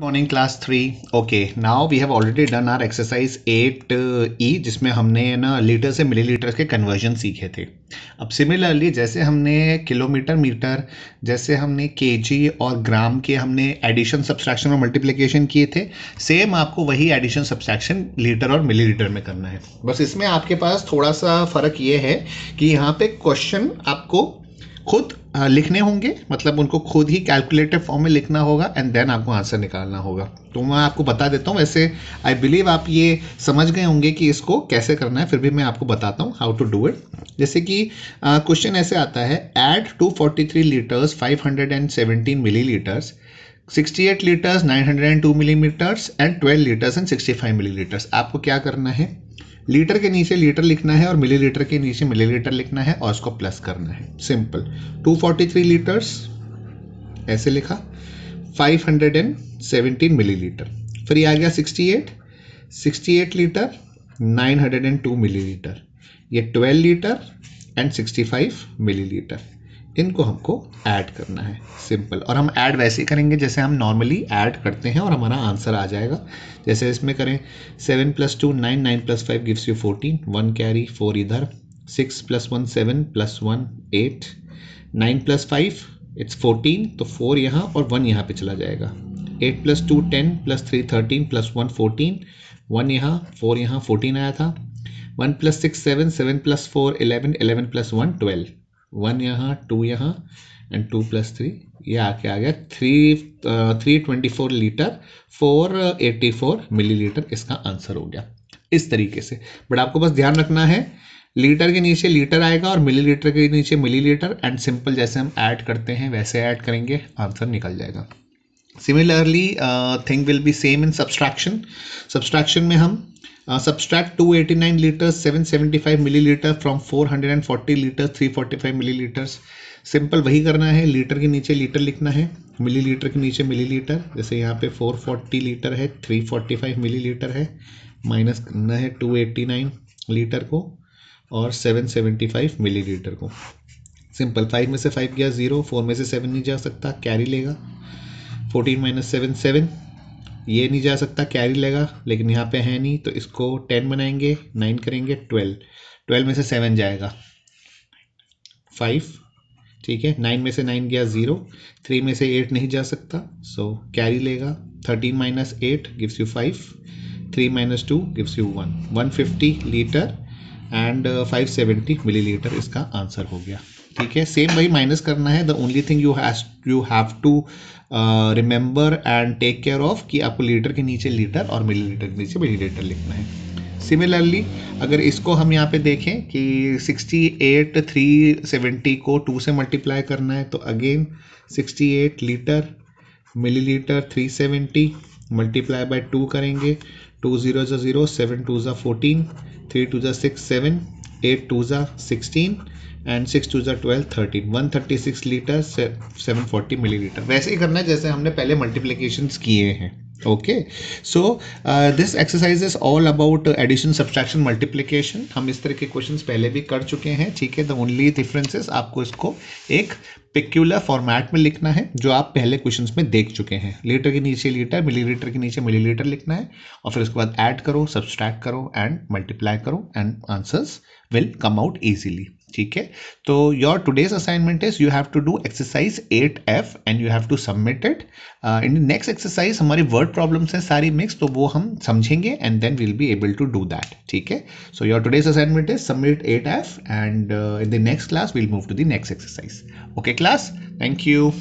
morning class three okay now we have already done our exercise eight E जिसमें हमने ना litre से millilitre के कन्वर्जन सीखे थे अब सिमिलरली जैसे हमने किलोमीटर मीटर जैसे हमने केजी और ग्राम के हमने एडिशन सब्सट्रैक्शन और मल्टीप्लिकेशन किए थे सेम आपको वही एडिशन सब्सट्रैक्शन लीटर और मिलीलीटर में करना है बस इसमें आपके पास थोड़ा सा फ़र्क ये है कि यहाँ पे क्वेश्चन आपको खुद लिखने होंगे मतलब उनको खुद ही कैलकुलेटिव फॉर्म में लिखना होगा एंड देन आपको आंसर निकालना होगा तो मैं आपको बता देता हूँ वैसे आई बिलीव आप ये समझ गए होंगे कि इसको कैसे करना है फिर भी मैं आपको बताता हूँ हाउ टू डू इट जैसे कि क्वेश्चन ऐसे आता है add 243 litres five and millilitres 68 litres 902 millimetres and 12 litres and 65 millilitres आपको क्या करना है लीटर के नीचे लीटर लिखना है और मिलीलीटर के नीचे मिलीलीटर लिखना है और उसको प्लस करना है सिंपल 243 लीटर्स ऐसे लिखा 517 मिलीलीटर फिर आ गया 68 68 लीटर 902 मिलीलीटर ये 12 लीटर एंड 65 मिलीलीटर इनको हमको ऐड करना है सिंपल और हम ऐड वैसे ही करेंगे जैसे हम नॉर्मली ऐड करते हैं और हमारा आंसर आ जाएगा जैसे इसमें करें seven plus two nine nine plus five gives you fourteen one carry four इधर six plus one seven plus one eight nine plus five it's fourteen तो फोर यहाँ और वन यहाँ पे चला जाएगा eight plus two ten plus three thirteen plus one fourteen one यहाँ four यहाँ फोर्टीन आया था one plus six seven seven plus four eleven eleven plus one twelve one यहाँ टू यहाँ एंड टू प्लस थ्री ये आके आ गया three three twenty four litre four eighty four millilitre इसका आंसर हो गया इस तरीके से बट आपको बस ध्यान रखना है लीटर के नीचे लीटर आएगा और मिली लीटर के नीचे मिली लीटर एंड सिंपल जैसे हम ऐड करते हैं वैसे ऐड करेंगे आंसर निकल जाएगा similarly thing will be same in subtraction subtraction में हम Uh, subtract 289 liters 775 millilitre from 440 litre 345 millilitres simple वही करना है लीटर के नीचे लीटर लिखना है मिलीलीटर के नीचे मिलीलीटर जैसे यहाँ पे 440 लीटर है 345 मिलीलीटर है माइनस करना है 289 लीटर को और 775 मिलीलीटर को सिंपल फाइव में से फाइव गया ज़ीरो फोर में से सेवन नहीं जा सकता कैरी लेगा फोर्टीन माइनस सेवन सेवन ये नहीं जा सकता कैरी लेगा लेकिन यहाँ पे है नहीं तो इसको टेन बनाएंगे नाइन करेंगे ट्वेल्व ट्वेल्व में से सेवन जाएगा फाइव ठीक है नाइन में से नाइन गया ज़ीरो थ्री में से एट नहीं जा सकता सो कैरी लेगा thirteen minus eight gives you five three minus two gives you one one fifty litre and five seventy millilitre इसका आंसर हो गया ठीक है सेम वही माइनस करना है the only thing you has you have to remember and take care of कि आपको लीटर के नीचे लीटर और मिली लीटर के नीचे मिली लीटर लिखना है सिमिलरली अगर इसको हम यहाँ पे देखें कि 68 370 को 2 से मल्टीप्लाई करना है तो again 68 litre millilitre 370 multiply by two करेंगे टू ज़ीरो ज़ा ज़ीरो सेवन टू ज़ा फोर्टीन थ्री टू ज़ा सिक्स सेवन एट टू ज़ा सिक्सटीन एंड सिक्स टू ज़ा twelve thirteen one thirty six litre seven forty millilitre वैसे ही करना है जैसे हमने पहले मल्टीप्लीकेशन किए हैं okay so this exercise is all about addition subtraction multiplication हम इस तरह के क्वेश्चन पहले भी कर चुके हैं ठीक है द ओनली डिफरेंसेस आपको इसको एक पिक्यूलर फॉर्मेट में लिखना है जो आप पहले क्वेश्चन में देख चुके हैं लीटर के नीचे लीटर मिलीलीटर के नीचे मिलीलीटर लिखना है और फिर उसके बाद ऐड करो सब्सट्रैक्ट करो एंड मल्टीप्लाई करो and answers will come out easily ठीक है तो your today's assignment is you have to do exercise eight F and you have to submit it and next exercise हमारे वर्ड प्रॉब्लम्स हैं सारी mix तो वो हम समझेंगे and then we'll be able to do that ठीक है so your today's assignment is submit eight F and in the next class will move to the next exercise okay class thank you